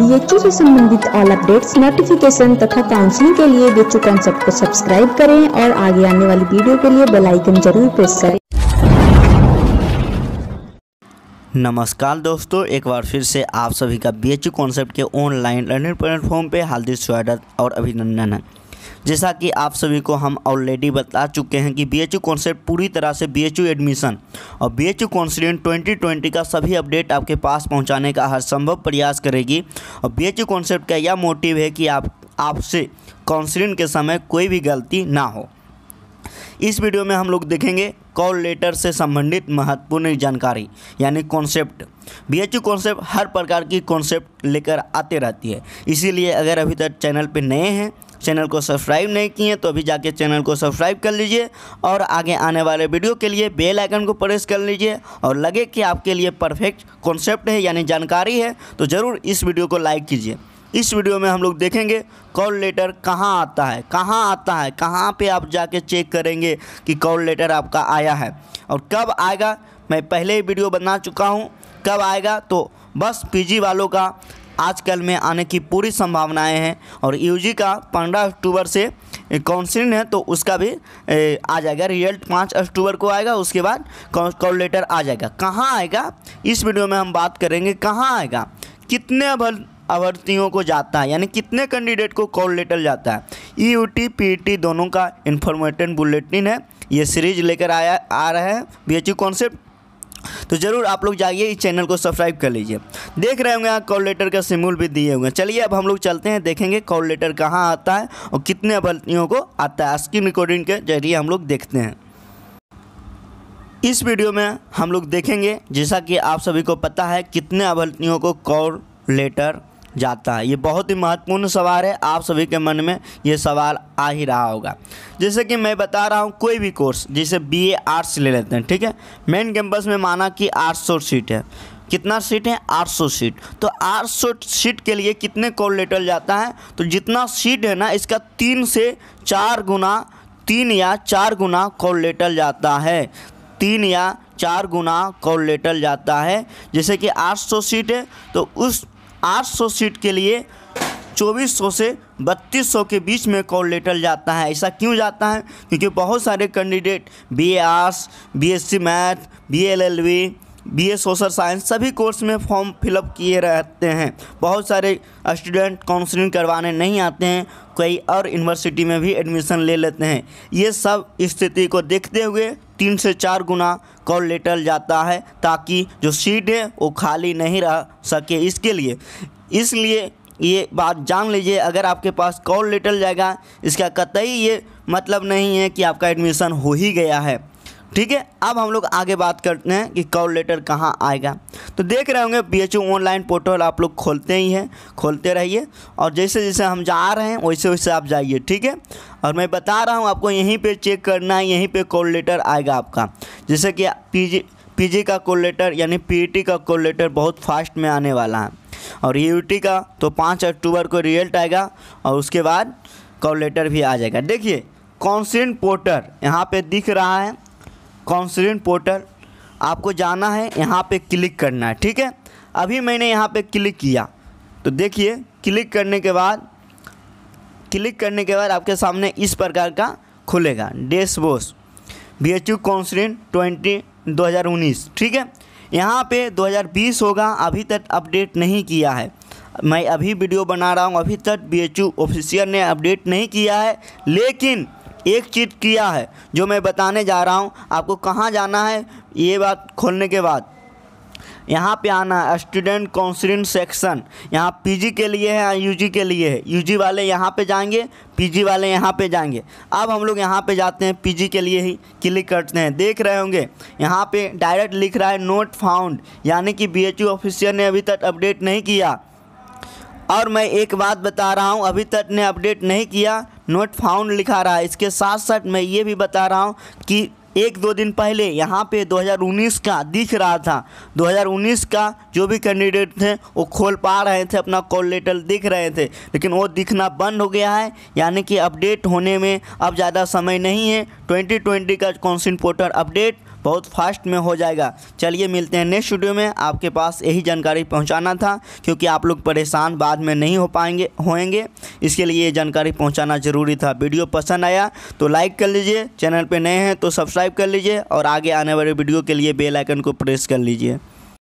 BHU से संबंधित all updates notification तथा काउंसलिंग के लिए बीएचयू कॉन्सेप्ट को सब्सक्राइब करें और आगे आने वाली वीडियो के लिए बेल आइकन जरूर प्रेस करें नमस्कार दोस्तों एक बार फिर से आप सभी का बी एच कॉन्सेप्ट के ऑनलाइन लर्निंग प्लेटफॉर्म पे हार्दिक स्वागत और अभिनंदन है जैसा कि आप सभी को हम ऑलरेडी बता चुके हैं कि बी एच यू कॉन्सेप्ट पूरी तरह से बी एच यू एडमिशन और B H U counselling twenty twenty का सभी अपडेट आपके पास पहुँचाने का हर संभव प्रयास करेगी और बी एच यू कॉन्सेप्ट का यह मोटिव है कि आप आपसे काउंसलिंग के समय कोई भी गलती ना हो इस वीडियो में हम लोग देखेंगे कॉल लेटर से संबंधित महत्वपूर्ण जानकारी यानी concept B H U concept हर प्रकार की कॉन्सेप्ट लेकर आते रहती है इसीलिए अगर अभी तक चैनल पर नए हैं चैनल को सब्सक्राइब नहीं किए तो अभी जाके चैनल को सब्सक्राइब कर लीजिए और आगे आने वाले वीडियो के लिए बेल आइकन को प्रेस कर लीजिए और लगे कि आपके लिए परफेक्ट कॉन्सेप्ट है यानी जानकारी है तो ज़रूर इस वीडियो को लाइक कीजिए इस वीडियो में हम लोग देखेंगे कॉल लेटर कहाँ आता है कहाँ आता है कहाँ पे आप जाके चेक करेंगे कि कॉल लेटर आपका आया है और कब आएगा मैं पहले ही वीडियो बना चुका हूँ कब आएगा तो बस पीजी वालों का आजकल में आने की पूरी संभावनाएं हैं और यूजी का पंद्रह अक्टूबर से काउंसिलिंग है तो उसका भी आ जाएगा रिजल्ट पाँच अक्टूबर को आएगा उसके बाद कॉल लेटर आ जाएगा कहाँ आएगा इस वीडियो में हम बात करेंगे कहाँ आएगा कितने अभर अभ्यर्थियों को जाता है यानी कितने कैंडिडेट को कॉल लेटर जाता है E U T P T दोनों का इन्फॉर्मेटिव बुलेटिन है ये सीरीज लेकर आया आ रहा है बी एच यू कॉन्सेप्ट तो ज़रूर आप लोग जाइए इस चैनल को सब्सक्राइब कर लीजिए देख रहे होंगे यहाँ कॉल लेटर का सिमूल भी दिए हैं चलिए अब हम लोग चलते हैं देखेंगे कॉल लेटर कहाँ आता है और कितने अभ्यर्थियों को आता है स्क्रीन रिकॉर्डिंग के जरिए हम लोग देखते हैं इस वीडियो में हम लोग देखेंगे जैसा कि आप सभी को पता है कितने अभ्यर्थियों को कॉल लेटर जाता है ये बहुत ही महत्वपूर्ण सवाल है आप सभी के मन में ये सवाल आ ही रहा होगा जैसे कि मैं बता रहा हूँ कोई भी कोर्स जैसे बी ए आर्ट्स ले लेते हैं ठीक है मेन कैंपस में माना कि 800 सीट है कितना सीट है 800 सीट तो 800 सीट के लिए कितने कॉल लेटर जाता है तो जितना सीट है ना इसका तीन से चार गुना तीन या चार गुना कॉल लेटर जाता है तीन या चार गुना कॉल लेटर जाता है जैसे कि 800 सीट है तो उस 800 सीट के लिए 2400 से 3200 के बीच में कॉल लेटर जाता है ऐसा क्यों जाता है क्योंकि बहुत सारे candidate B A arts B S C math B L L V B A social science सभी कोर्स में फॉर्म फिलअप किए रहते हैं बहुत सारे स्टूडेंट काउंसलिंग करवाने नहीं आते हैं कई और यूनिवर्सिटी में भी एडमिशन ले लेते हैं ये सब स्थिति को देखते हुए तीन से चार गुना कॉल लेटर जाता है ताकि जो सीट है वो खाली नहीं रह सके इसके लिए इसलिए ये बात जान लीजिए अगर आपके पास कॉल लेटर जाएगा इसका कतई ये मतलब नहीं है कि आपका एडमिशन हो ही गया है ठीक है अब हम लोग आगे बात करते हैं कि कॉल लेटर कहाँ आएगा तो देख रहे होंगे पी एच ऑनलाइन पोर्टल आप लोग खोलते ही हैं खोलते रहिए और जैसे जैसे हम जा रहे हैं वैसे वैसे आप जाइए ठीक है और मैं बता रहा हूँ आपको यहीं पे चेक करना है यहीं पे कॉल लेटर आएगा आपका जैसे कि पी जी का कॉल लेटर यानी पी e का कॉल लेटर बहुत फास्ट में आने वाला है और यू e का तो पाँच अक्टूबर को रिजल्ट आएगा और उसके बाद कॉल लेटर भी आ जाएगा देखिए कौनसिन पोर्टर यहाँ पे दिख रहा है काउंसलिंग पोर्टल आपको जाना है यहाँ पे क्लिक करना है ठीक है अभी मैंने यहाँ पे क्लिक किया तो देखिए क्लिक करने के बाद क्लिक करने के बाद आपके सामने इस प्रकार का खुलेगा डेस बोस B H U counselling twenty दो हज़ार उन्नीस ठीक है यहाँ पे 2020 होगा अभी तक अपडेट नहीं किया है मैं अभी वीडियो बना रहा हूँ अभी तक बी एच यू ऑफिशियल ने अपडेट नहीं किया है लेकिन एक चीज़ किया है जो मैं बताने जा रहा हूँ आपको कहाँ जाना है ये बात खोलने के बाद यहाँ पे आना है स्टूडेंट काउंसलिंग सेक्शन यहाँ पीजी के लिए है यूजी के लिए है यूजी वाले यहाँ पे जाएंगे पीजी वाले यहाँ पे जाएंगे अब हम लोग यहाँ पे जाते हैं पीजी के लिए ही क्लिक करते हैं देख रहे होंगे यहाँ पे डायरेक्ट लिख रहा है नोट फाउंड यानी कि बी एच ऑफिसर ने अभी तक अपडेट नहीं किया और मैं एक बात बता रहा हूँ अभी तक ने अपडेट नहीं किया नोट फाउंड लिखा रहा है इसके साथ साथ मैं ये भी बता रहा हूँ कि एक दो दिन पहले यहाँ पे 2019 का दिख रहा था 2019 का जो भी कैंडिडेट थे वो खोल पा रहे थे अपना कॉल लेटर दिख रहे थे लेकिन वो दिखना बंद हो गया है यानी कि अपडेट होने में अब ज़्यादा समय नहीं है 2020 का कॉन्सिन पोर्टल अपडेट बहुत फास्ट में हो जाएगा चलिए मिलते हैं नेक्स्ट वीडियो में आपके पास यही जानकारी पहुंचाना था क्योंकि आप लोग परेशान बाद में नहीं हो पाएंगे होएंगे इसके लिए ये जानकारी पहुंचाना ज़रूरी था वीडियो पसंद आया तो लाइक कर लीजिए चैनल पर नए हैं तो सब्सक्राइब सब्सक्राइब कर लीजिए और आगे आने वाले वीडियो के लिए बेल आइकन को प्रेस कर लीजिए